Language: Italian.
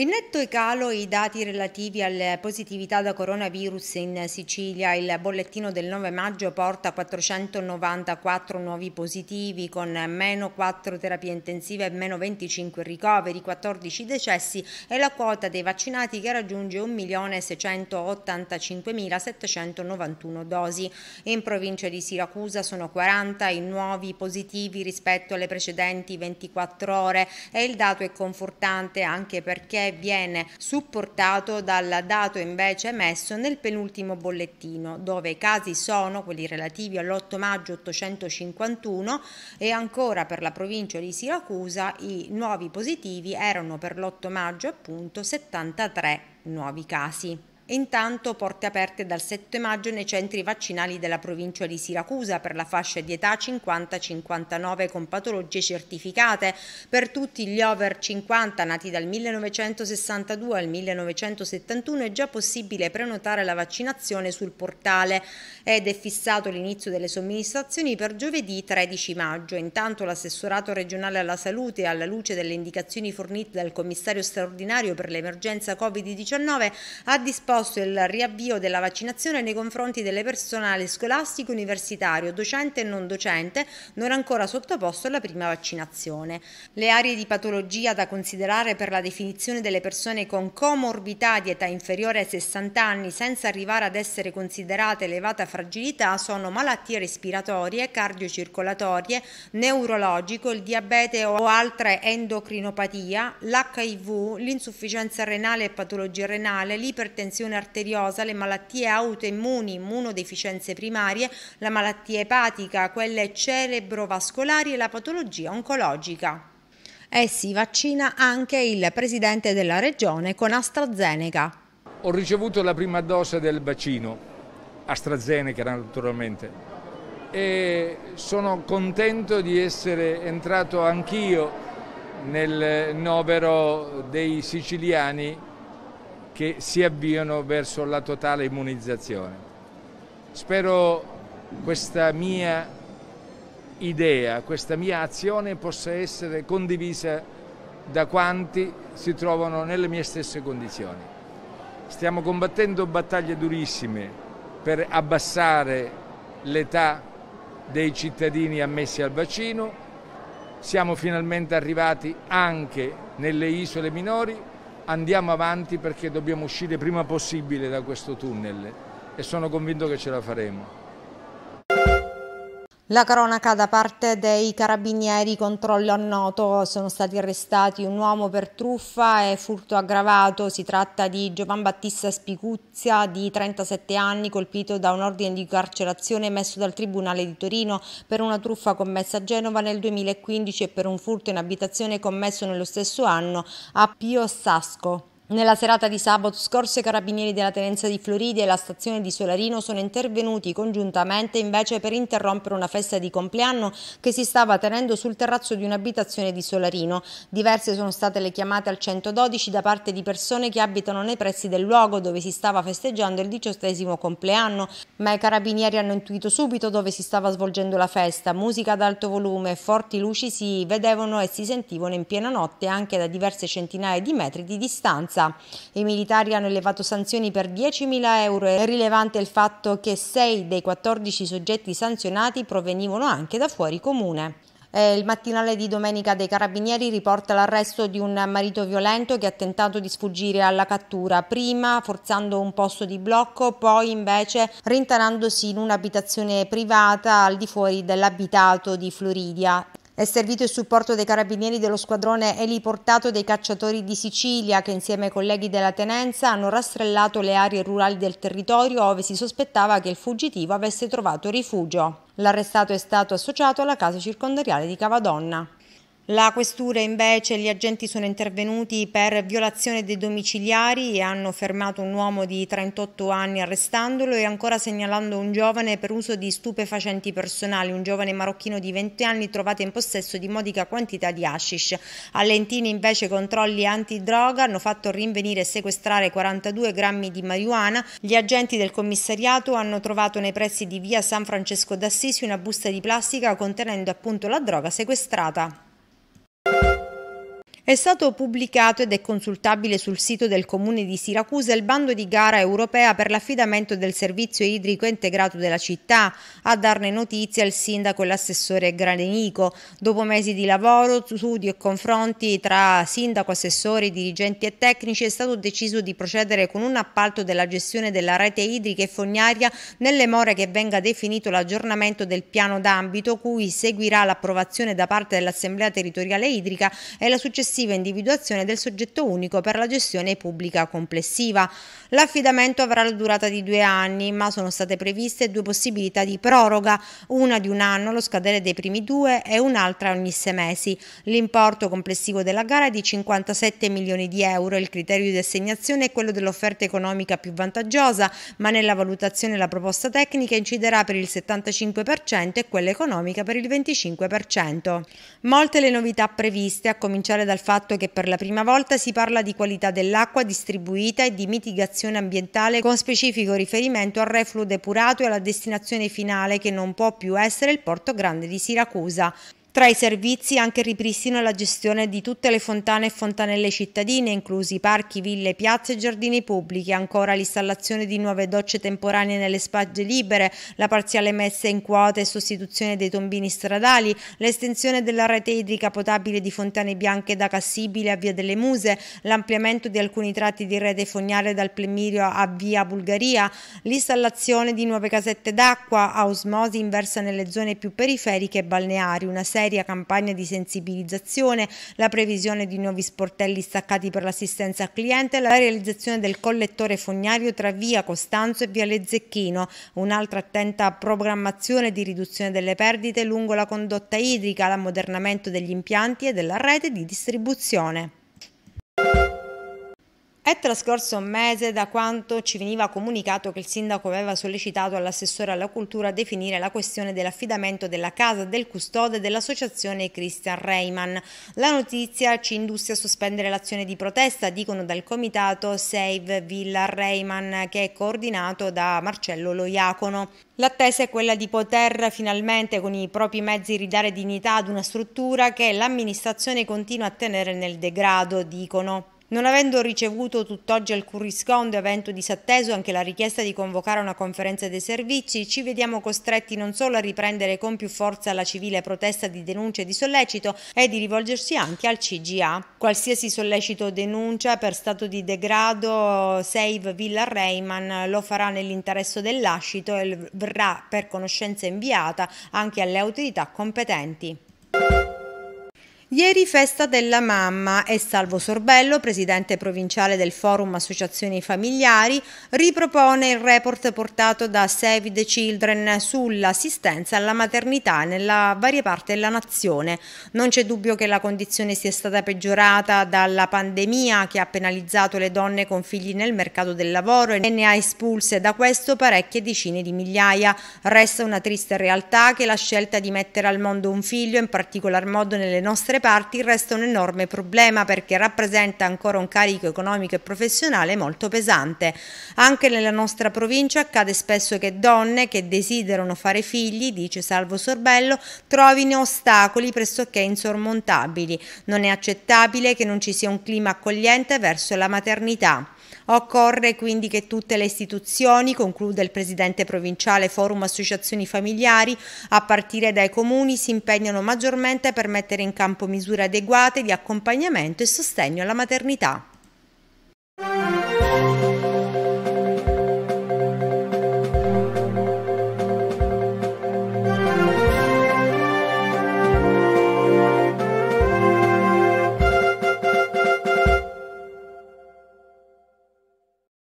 In netto calo i dati relativi alle positività da coronavirus in Sicilia. Il bollettino del 9 maggio porta 494 nuovi positivi con meno 4 terapie intensive e meno 25 ricoveri, 14 decessi e la quota dei vaccinati che raggiunge 1.685.791 dosi. In provincia di Siracusa sono 40 i nuovi positivi rispetto alle precedenti 24 ore e il dato è confortante anche perché viene supportato dal dato invece emesso nel penultimo bollettino, dove i casi sono quelli relativi all'8 maggio 851 e ancora per la provincia di Siracusa i nuovi positivi erano per l'8 maggio appunto 73 nuovi casi. E intanto porte aperte dal 7 maggio nei centri vaccinali della provincia di Siracusa per la fascia di età 50-59 con patologie certificate. Per tutti gli over 50 nati dal 1962 al 1971 è già possibile prenotare la vaccinazione sul portale ed è fissato l'inizio delle somministrazioni per giovedì 13 maggio. Intanto l'assessorato regionale alla salute alla luce delle indicazioni fornite dal commissario straordinario per l'emergenza Covid-19 ha disposto proposto il riavvio della vaccinazione nei confronti delle personale scolastico, universitario, docente e non docente non ancora sottoposto alla prima vaccinazione. Le aree di patologia da considerare per la definizione delle persone con comorbità di età inferiore ai 60 anni senza arrivare ad essere considerate elevata fragilità sono malattie respiratorie, cardiocircolatorie, neurologico, il diabete o altre endocrinopatia, l'HIV, l'insufficienza renale e patologia renale, l'ipertensione lesione arteriosa, le malattie autoimmuni, immunodeficienze primarie, la malattia epatica, quelle cerebrovascolari e la patologia oncologica. E eh si vaccina anche il presidente della regione con AstraZeneca. Ho ricevuto la prima dose del vaccino, AstraZeneca naturalmente, e sono contento di essere entrato anch'io nel novero dei siciliani che si avviano verso la totale immunizzazione. Spero questa mia idea, questa mia azione possa essere condivisa da quanti si trovano nelle mie stesse condizioni. Stiamo combattendo battaglie durissime per abbassare l'età dei cittadini ammessi al vaccino, siamo finalmente arrivati anche nelle isole minori andiamo avanti perché dobbiamo uscire prima possibile da questo tunnel e sono convinto che ce la faremo. La cronaca da parte dei carabinieri controllo a noto, sono stati arrestati un uomo per truffa e furto aggravato, si tratta di Giovan Battista Spicuzia di 37 anni colpito da un ordine di carcerazione emesso dal Tribunale di Torino per una truffa commessa a Genova nel 2015 e per un furto in abitazione commesso nello stesso anno a Pio Sasco. Nella serata di sabato scorso i carabinieri della tenenza di Floride e la stazione di Solarino sono intervenuti congiuntamente invece per interrompere una festa di compleanno che si stava tenendo sul terrazzo di un'abitazione di Solarino. Diverse sono state le chiamate al 112 da parte di persone che abitano nei pressi del luogo dove si stava festeggiando il diciottesimo compleanno, ma i carabinieri hanno intuito subito dove si stava svolgendo la festa. Musica ad alto volume, forti luci si vedevano e si sentivano in piena notte anche da diverse centinaia di metri di distanza Gaza. I militari hanno elevato sanzioni per 10.000 euro. È rilevante il fatto che 6 dei 14 soggetti sanzionati provenivano anche da fuori comune. Eh, il mattinale di domenica dei carabinieri riporta l'arresto di un marito violento che ha tentato di sfuggire alla cattura, prima forzando un posto di blocco, poi invece rintanandosi in un'abitazione privata al di fuori dell'abitato di Floridia. È servito il supporto dei carabinieri dello squadrone eliportato dei cacciatori di Sicilia che insieme ai colleghi della tenenza hanno rastrellato le aree rurali del territorio dove si sospettava che il fuggitivo avesse trovato rifugio. L'arrestato è stato associato alla casa circondariale di Cavadonna. La questura invece gli agenti sono intervenuti per violazione dei domiciliari e hanno fermato un uomo di 38 anni arrestandolo e ancora segnalando un giovane per uso di stupefacenti personali, un giovane marocchino di 20 anni trovato in possesso di modica quantità di hashish. A Lentini invece controlli antidroga hanno fatto rinvenire e sequestrare 42 grammi di marijuana. Gli agenti del commissariato hanno trovato nei pressi di via San Francesco d'Assisi una busta di plastica contenendo appunto la droga sequestrata. È stato pubblicato ed è consultabile sul sito del Comune di Siracusa il bando di gara europea per l'affidamento del servizio idrico integrato della città. A darne notizia il sindaco e l'assessore Granenico. Dopo mesi di lavoro, studi e confronti tra sindaco, assessori, dirigenti e tecnici è stato deciso di procedere con un appalto della gestione della rete idrica e fognaria nelle more che venga definito l'aggiornamento del piano d'ambito cui seguirà l'approvazione da parte dell'Assemblea Territoriale Idrica e la successiva complessiva individuazione del soggetto unico per la gestione pubblica complessiva. L'affidamento avrà la durata di due anni, ma sono state previste due possibilità di proroga, una di un anno allo scadere dei primi due e un'altra ogni sei mesi. L'importo complessivo della gara è di 57 milioni di euro. Il criterio di assegnazione è quello dell'offerta economica più vantaggiosa, ma nella valutazione la proposta tecnica inciderà per il 75% e quella economica per il 25%. Molte le novità previste, a cominciare dal dal fatto che per la prima volta si parla di qualità dell'acqua distribuita e di mitigazione ambientale con specifico riferimento al refluo depurato e alla destinazione finale che non può più essere il Porto Grande di Siracusa. Tra i servizi anche il ripristino e la gestione di tutte le fontane e fontanelle cittadine, inclusi parchi, ville, piazze e giardini pubblici, ancora l'installazione di nuove docce temporanee nelle spiagge libere, la parziale messa in quota e sostituzione dei tombini stradali, l'estensione della rete idrica potabile di Fontane Bianche da Cassibile a Via delle Muse, l'ampliamento di alcuni tratti di rete fognaria dal Plemirio a Via Bulgaria, l'installazione di nuove casette d'acqua a osmosi inversa nelle zone più periferiche e balneari, una serie seria campagna di sensibilizzazione, la previsione di nuovi sportelli staccati per l'assistenza al cliente, la realizzazione del collettore fognario tra via Costanzo e viale Zecchino, un'altra attenta programmazione di riduzione delle perdite lungo la condotta idrica, l'ammodernamento degli impianti e della rete di distribuzione. È trascorso un mese da quanto ci veniva comunicato che il sindaco aveva sollecitato all'assessore alla cultura a definire la questione dell'affidamento della casa del custode dell'associazione Christian Reiman. La notizia ci indusse a sospendere l'azione di protesta, dicono dal comitato Save Villa Reiman che è coordinato da Marcello Loiacono. L'attesa è quella di poter finalmente con i propri mezzi ridare dignità ad una struttura che l'amministrazione continua a tenere nel degrado, dicono. Non avendo ricevuto tutt'oggi alcun riscontro, avendo disatteso anche la richiesta di convocare una conferenza dei servizi, ci vediamo costretti non solo a riprendere con più forza la civile protesta di denuncia e di sollecito e di rivolgersi anche al CGA. Qualsiasi sollecito o denuncia per stato di degrado Save Villa Reiman lo farà nell'interesse dell'ascito e verrà per conoscenza inviata anche alle autorità competenti. Ieri festa della mamma e Salvo Sorbello, presidente provinciale del Forum Associazioni Familiari, ripropone il report portato da Save the Children sull'assistenza alla maternità nella varie parti della nazione. Non c'è dubbio che la condizione sia stata peggiorata dalla pandemia che ha penalizzato le donne con figli nel mercato del lavoro e ne ha espulse da questo parecchie decine di migliaia. Resta una triste realtà che la scelta di mettere al mondo un figlio, in particolar modo nelle nostre altre parti resta un enorme problema perché rappresenta ancora un carico economico e professionale molto pesante. Anche nella nostra provincia accade spesso che donne che desiderano fare figli, dice Salvo Sorbello, trovino ostacoli pressoché insormontabili. Non è accettabile che non ci sia un clima accogliente verso la maternità. Occorre quindi che tutte le istituzioni, conclude il presidente provinciale Forum Associazioni Familiari, a partire dai comuni, si impegnano maggiormente per mettere in campo misure adeguate di accompagnamento e sostegno alla maternità.